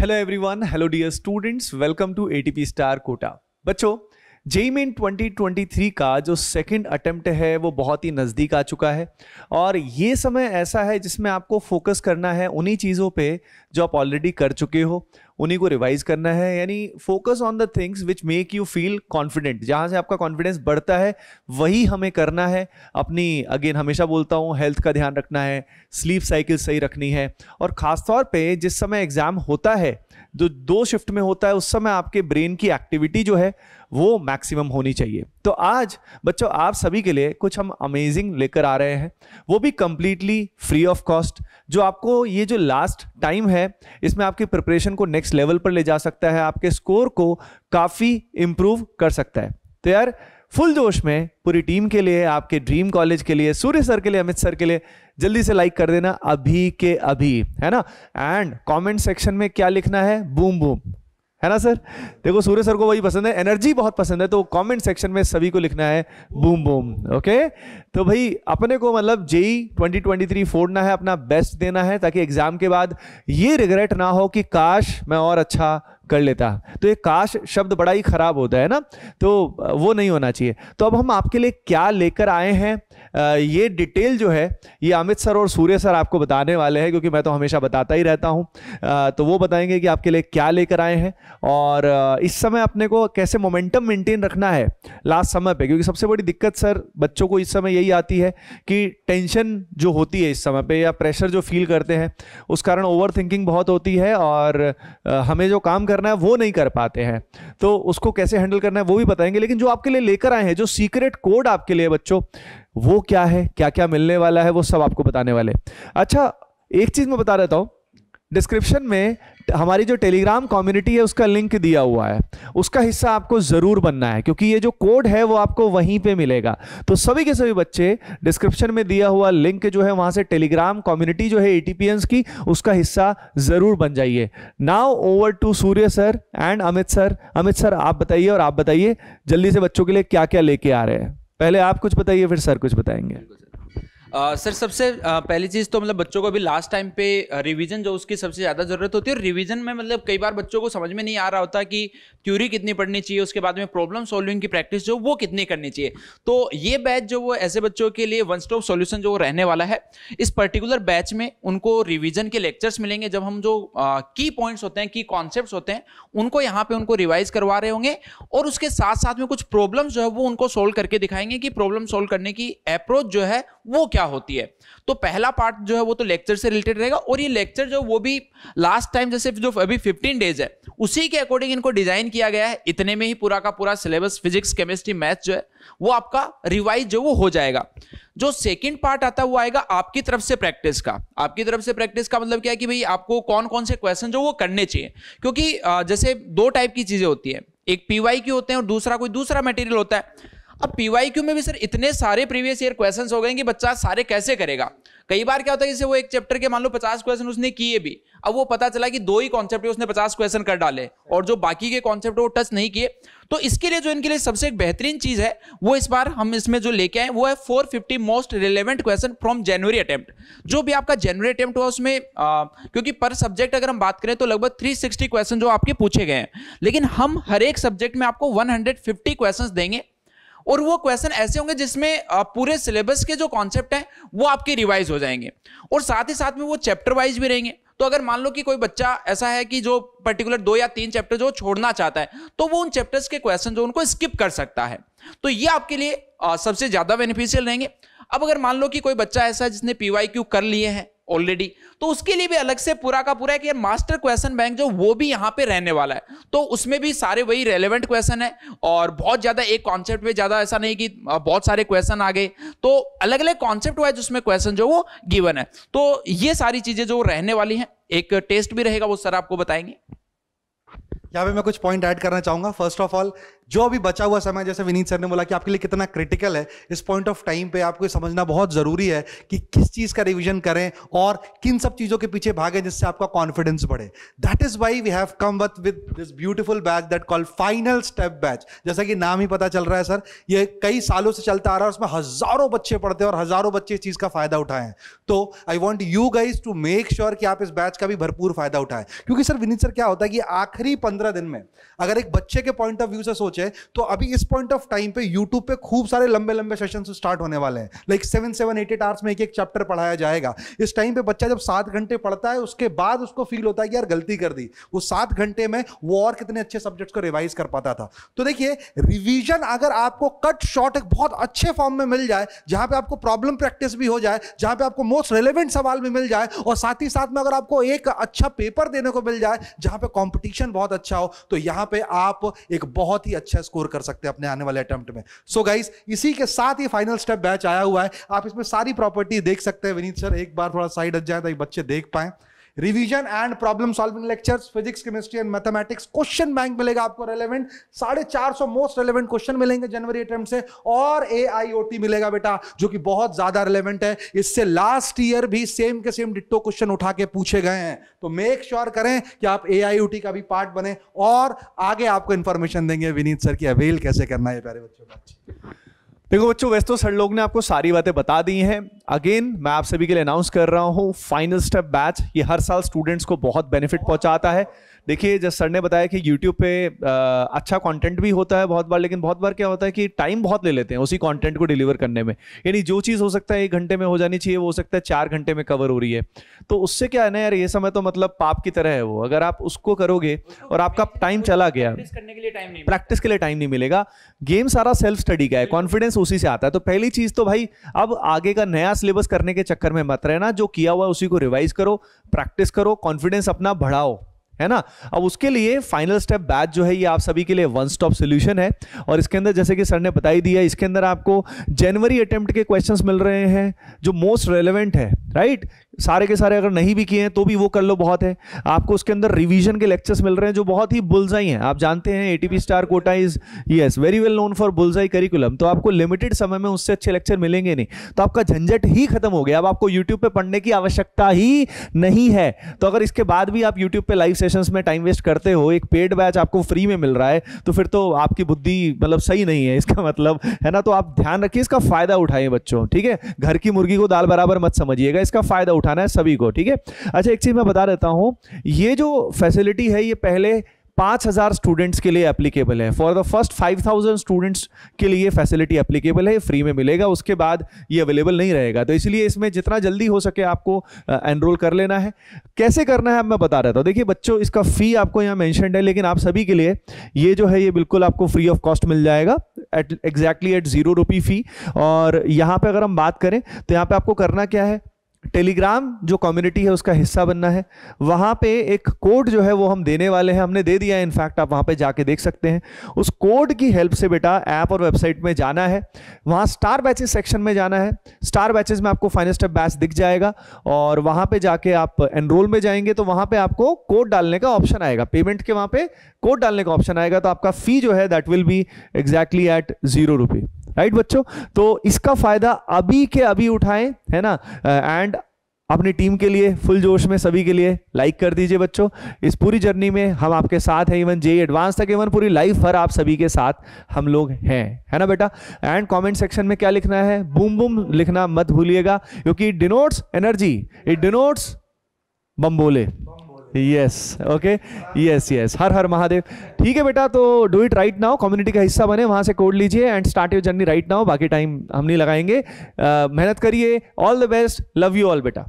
hello everyone hello dear students welcome to ATP star Kota बच्चों JEE main 2023 का जो second attempt है वो बहुत ही नज़दीक आ चुका है और ये समय ऐसा है जिसमें आपको फोकस करना है उन्हीं चीज़ों पे जो आप ऑलरेडी कर चुके हो उन्हीं को रिवाइज करना है यानी focus on the things which make you feel confident जहाँ से आपका कॉन्फिडेंस बढ़ता है वही हमें करना है अपनी अगेन हमेशा बोलता हूँ हेल्थ का ध्यान रखना है स्लीप साइकिल सही रखनी है और ख़ासतौर पर जिस समय एग्ज़ाम होता है जो दो शिफ्ट में होता है उस समय आपके ब्रेन की एक्टिविटी जो है वो मैक्सिमम होनी चाहिए तो आज बच्चों आप सभी के लिए कुछ हम अमेजिंग लेकर आ रहे हैं वो भी कंप्लीटली फ्री ऑफ कॉस्ट जो आपको ये जो लास्ट टाइम है इसमें आपकी प्रिपरेशन को नेक्स्ट लेवल पर ले जा सकता है आपके स्कोर को काफ़ी इम्प्रूव कर सकता है तो यार फुल जोश में पूरी टीम के लिए आपके ड्रीम कॉलेज के लिए सूर्य सर के लिए अमित सर के लिए जल्दी से लाइक कर देना अभी के अभी है ना एंड कमेंट सेक्शन में क्या लिखना है बूम बूम है ना सर देखो सूर्य सर को वही पसंद है एनर्जी बहुत पसंद है तो कमेंट सेक्शन में सभी को लिखना है बूम बूम ओके तो भाई अपने को मतलब जेई 2023 फोड़ना है अपना बेस्ट देना है ताकि एग्जाम के बाद ये रिग्रेट ना हो कि काश मैं और अच्छा कर लेता तो ये काश शब्द बड़ा ही ख़राब होता है ना तो वो नहीं होना चाहिए तो अब हम आपके लिए क्या लेकर आए हैं ये डिटेल जो है ये अमित सर और सूर्य सर आपको बताने वाले हैं क्योंकि मैं तो हमेशा बताता ही रहता हूँ तो वो बताएंगे कि आपके लिए क्या लेकर आए हैं और इस समय अपने को कैसे मोमेंटम मेंटेन रखना है लास्ट समय पर क्योंकि सबसे बड़ी दिक्कत सर बच्चों को इस समय यही आती है कि टेंशन जो होती है इस समय पर या प्रेशर जो फील करते हैं उस कारण ओवर बहुत होती है और हमें जो काम कर करना है वो नहीं कर पाते हैं तो उसको कैसे हैंडल करना है वो भी बताएंगे लेकिन जो आपके लिए लेकर आए हैं जो सीक्रेट कोड आपके लिए बच्चों वो क्या है क्या क्या मिलने वाला है वो सब आपको बताने वाले अच्छा एक चीज मैं बता देता हूं डिस्क्रिप्शन में हमारी जो टेलीग्राम कम्युनिटी है उसका लिंक दिया हुआ है उसका हिस्सा आपको ज़रूर बनना है क्योंकि ये जो कोड है वो आपको वहीं पे मिलेगा तो सभी के सभी बच्चे डिस्क्रिप्शन में दिया हुआ लिंक जो है वहाँ से टेलीग्राम कम्युनिटी जो है ए की उसका हिस्सा ज़रूर बन जाइए now over to Surya sir and Amit sir Amit sir आप बताइए और आप बताइए जल्दी से बच्चों के लिए क्या क्या लेके आ रहे हैं पहले आप कुछ बताइए फिर सर कुछ बताएंगे सर सबसे पहली चीज़ तो मतलब बच्चों को अभी लास्ट टाइम पे रिवीजन जो उसकी सबसे ज़्यादा ज़रूरत होती है और रिवीजन में मतलब कई बार बच्चों को समझ में नहीं आ रहा होता कि थ्योरी कितनी पढ़नी चाहिए उसके बाद में प्रॉब्लम सॉल्विंग की प्रैक्टिस जो वो कितनी करनी चाहिए तो ये बैच जो वो ऐसे बच्चों के लिए वन स्टॉप सोल्यूशन जो रहने वाला है इस पर्टिकुलर बैच में उनको रिविजन के लेक्चर्स मिलेंगे जब हम जो की पॉइंट्स होते हैं की कॉन्सेप्ट होते हैं उनको यहाँ पे उनको रिवाइज करवा रहे होंगे और उसके साथ साथ में कुछ प्रॉब्लम जो है वो उनको सोल्व करके दिखाएंगे कि प्रॉब्लम सोल्व करने की अप्रोच जो है वो क्या होती है तो पहला पार्ट जो है वो तो लेक्चर से रिलेटेड रहेगा और ये लेक्चर जो वो भी लास्ट टाइम जैसे जो अभी फिफ्टीन डेज है उसी के अकॉर्डिंग इनको डिजाइन किया गया है इतने में ही पूरा का पूरा सिलेबस फिजिक्स केमिस्ट्री मैथ्स जो है वो आपका रिवाइज जो वो हो जाएगा जो सेकेंड पार्ट आता है वो आएगा आपकी तरफ से प्रैक्टिस का आपकी तरफ से प्रैक्टिस का मतलब क्या है कि भाई आपको कौन कौन से क्वेश्चन जो वो करने चाहिए क्योंकि जैसे दो टाइप की चीजें होती है एक पीवाई की होते हैं और दूसरा कोई दूसरा मटेरियल होता है अब पी में भी सर इतने सारे प्रीवियस ईयर क्वेश्चंस हो गए कि बच्चा सारे कैसे करेगा कई बार क्या होता है जैसे वो एक चैप्टर के मान लो पचास क्वेश्चन उसने किए भी अब वो पता चला कि दो ही कॉन्सेप्ट उसने पचास क्वेश्चन कर डाले और जो बाकी के कॉन्सेप्ट वो टच नहीं किए तो इसके लिए जो इनके लिए सबसे बेहतरीन चीज है वो इस बार हम इसमें जो लेके आए वो है four most relevant question from January attempt जो भी आपका जनवरी अटेम्प्ट हुआ उसमें आ, क्योंकि पर सब्जेक्ट अगर हम बात करें तो लगभग सिक्सटी क्वेश्चन जो आपके पूछे गए हैं लेकिन हम हर एक सब्जेक्ट में आपको 150 क्वेश्चन देंगे और वो क्वेश्चन ऐसे होंगे जिसमें पूरे सिलेबस के जो कॉन्सेप्ट है वो आपके रिवाइज हो जाएंगे और साथ ही साथ में वो चैप्टर वाइज भी रहेंगे तो अगर मान लो कि कोई बच्चा ऐसा है कि जो पर्टिकुलर दो या तीन चैप्टर जो छोड़ना चाहता है तो वो उन चैप्टर्स के क्वेश्चन जो उनको स्किप कर सकता है तो ये आपके लिए सबसे ज्यादा बेनिफिशियल रहेंगे अब अगर मान लो कि कोई बच्चा ऐसा है जिसने पीवाईक्यू कर लिए हैं ऑलरेडी तो उसके लिए भी अलग से पूरा का पूरा कि मास्टर क्वेश्चन बैंक जो वो भी यहां पे रहने वाला है तो उसमें भी सारे वही रेलेवेंट क्वेश्चन है और बहुत ज्यादा एक कॉन्सेप्ट में ज्यादा ऐसा नहीं कि बहुत सारे क्वेश्चन आ गए तो अलग अलग कॉन्सेप्ट वाइज उसमें क्वेश्चन जो वो गिवन है तो ये सारी चीजें जो रहने वाली है एक टेस्ट भी रहेगा वो सर आपको बताएंगे यहाँ पे मैं कुछ पॉइंट ऐड करना चाहूंगा फर्स्ट ऑफ ऑल जो अभी बचा हुआ समय जैसे विनीत सर ने बोला कि आपके लिए कितना क्रिटिकल है इस पॉइंट ऑफ टाइम पे आपको समझना बहुत ज़रूरी है कि किस चीज़ का रिविजन करें और किन सब चीज़ों के पीछे भागें जिससे आपका कॉन्फिडेंस बढ़े that is why we have come with with this beautiful batch that call final step batch जैसा कि नाम ही पता चल रहा है सर ये कई सालों से चलता आ रहा है उसमें हज़ारों बच्चे पढ़ते हैं और हज़ारों बच्चे इस चीज़ का फ़ायदा उठाएं तो I want you guys to make sure कि आप इस बैच का भी भरपूर फ़ायदा उठाएं क्योंकि सर विनीत सर क्या होता है कि आखिरी पंद्रह दिन में अगर एक बच्चे के पॉइंट ऑफ व्यू से सोच अप्रोच तो अभी इस पॉइंट ऑफ टाइम पे यूट्यूब पे खूब सारे लंबे लंबे सेशन स्टार्ट होने वाले हैं like seven seven eight eight hours में एक एक चैप्टर पढ़ाया जाएगा इस टाइम पे बच्चा जब सात घंटे पढ़ता है उसके बाद उसको फील होता है कि यार गलती कर दी वो सात घंटे में वो और कितने अच्छे सब्जेक्ट्स को रिवाइज कर पाता था तो देखिए रिविजन अगर आपको कट शॉर्ट एक बहुत अच्छे फॉर्म में मिल जाए जहां पर आपको प्रॉब्लम प्रैक्टिस भी हो जाए जहां पर आपको मोस्ट रेलिवेंट सवाल भी मिल जाए और साथ ही साथ में अगर आपको एक अच्छा पेपर देने को मिल जाए जहां पर कॉम्पिटिशन बहुत अच्छा हो तो यहां पर आप एक बहुत ही अच्छा अच्छा स्कोर कर सकते हैं अपने आने वाले अटेम्प्ट में सो so गाइस इसी के साथ ही फाइनल स्टेप बैच आया हुआ है आप इसमें सारी प्रॉपर्टी देख सकते हैं विनीत सर एक बार थोड़ा साइड हट जाए ताकि तो बच्चे देख पाएं revision and problem solving lectures physics chemistry and mathematics question bank मिलेगा आपको रेलेवेंट साढ़े चार सौ मोस्ट रेलेवेंट क्वेश्चन मिलेंगे जनवरी अटेम्प्ट से और ए मिलेगा बेटा जो कि बहुत ज्यादा रेलेवेंट है इससे लास्ट ईयर भी सेम के सेम डिट्टो क्वेश्चन उठा के पूछे गए हैं तो मेक श्योर sure करें कि आप ए का भी पार्ट बने और आगे आपको इंफॉर्मेशन देंगे विनीत सर की अवेल कैसे करना है प्यारे बच्चों का देखो बच्चों वैसे तो सर लोग ने आपको सारी बातें बता दी हैं अगेन मैं आप सभी के लिए अनाउंस कर रहा हूँ फाइनल स्टेप बैच ये हर साल स्टूडेंट्स को बहुत बेनिफिट पहुंचाता है देखिए जब सर ने बताया कि यूट्यूब पे आ, अच्छा कंटेंट भी होता है बहुत बार लेकिन बहुत बार क्या होता है कि टाइम बहुत ले लेते हैं उसी कंटेंट को डिलीवर करने में यानी जो चीज़ हो सकता है एक घंटे में हो जानी चाहिए वो हो सकता है चार घंटे में कवर हो रही है तो उससे क्या है ना यार ये समय तो मतलब पाप की तरह है वो अगर आप उसको करोगे और आपका टाइम चला गया प्रैक्टिस के लिए टाइम नहीं मिलेगा गेम सारा सेल्फ स्टडी का है कॉन्फिडेंस सिलेबस उसी से आता है तो पहली चीज तो भाई अब आगे का नया सिलेबस करने के चक्कर में मत रहना जो किया हुआ उसी को रिवाइज करो प्रैक्टिस करो कॉन्फिडेंस अपना बढ़ाओ है ना अब उसके लिए फाइनल स्टेप बैच जो है ये आप सभी के लिए वन स्टॉप सोल्यूशन है और इसके अंदर जैसे कि सर ने बताई दिया इसके अंदर आपको जनवरी अटेम्प्ट के क्वेश्चंस मिल रहे हैं जो मोस्ट रेलेवेंट है राइट सारे के सारे अगर नहीं भी किए हैं तो भी वो कर लो बहुत है आपको उसके अंदर रिवीजन के लेक्चर्स मिल रहे हैं जो बहुत ही बुलजाई हैं आप जानते हैं ATP star Kota is yes very well known for bullseye curriculum तो आपको लिमिटेड समय में उससे अच्छे लेक्चर मिलेंगे नहीं तो आपका झंझट ही खत्म हो गया अब आपको यूट्यूब पर पढ़ने की आवश्यकता ही नहीं है तो अगर इसके बाद भी आप यूट्यूब पर लाइव सेशन में टाइम वेस्ट करते हो एक पेड बैच आपको फ्री में मिल रहा है तो फिर तो आपकी बुद्धि मतलब सही नहीं है इसका मतलब है ना तो आप ध्यान रखिए इसका फायदा उठाइए बच्चों ठीक है घर की मुर्गी को दाल बराबर मत समझिएगा इसका फायदा उठाना है सभी को ठीक है अच्छा एक चीज़ मैं बता देता हूं ये जो फैसिलिटी है ये पहले 5000 हज़ार स्टूडेंट्स के लिए एप्लीकेबल है फॉर द फर्स्ट 5000 स्टूडेंट्स के लिए फैसिलिटी एप्लीकेबल है फ्री में मिलेगा उसके बाद ये अवेलेबल नहीं रहेगा तो इसलिए इसमें जितना जल्दी हो सके आपको एनरोल कर लेना है कैसे करना है अब मैं बता रहता हूँ देखिए बच्चों इसका फ़ी आपको यहाँ मैंशन है लेकिन आप सभी के लिए ये जो है ये बिल्कुल आपको फ्री ऑफ कॉस्ट मिल जाएगा at exactly at zero rupee fee और यहाँ पर अगर हम बात करें तो यहाँ पर आपको करना क्या है टेलीग्राम जो कम्युनिटी है उसका हिस्सा बनना है वहाँ पे एक कोड जो है वो हम देने वाले हैं हमने दे दिया है इनफैक्ट आप वहाँ पे जाके देख सकते हैं उस कोड की हेल्प से बेटा ऐप और वेबसाइट में जाना है वहाँ स्टार बैचेस सेक्शन में जाना है स्टार बैचेस में आपको फाइनल स्टेप बैच दिख जाएगा और वहाँ पर जाके आप एनरोल में जाएंगे तो वहाँ पर आपको कोड डालने का ऑप्शन आएगा पेमेंट के वहाँ पर कोड डालने का ऑप्शन आएगा तो आपका फी जो है that will be exactly at zero rupee right बच्चों तो इसका फायदा अभी के अभी उठाएं है ना एंड uh, अपनी टीम के लिए फुल जोश में सभी के लिए लाइक कर दीजिए बच्चों इस पूरी जर्नी में हम आपके साथ हैं इवन जे एडवांस तक इवन पूरी लाइफ भर आप सभी के साथ हम लोग हैं है ना बेटा एंड कमेंट सेक्शन में क्या लिखना है बूम बूम लिखना मत भूलिएगा क्योंकि it denotes energy it denotes Bambole yes okay yes yes Har Har Mahadev ठीक है बेटा तो do it right now community का हिस्सा बने वहाँ से कोड लीजिए and start your journey right now बाकी टाइम हम नहीं लगाएंगे uh, मेहनत करिए all the best love you all बेटा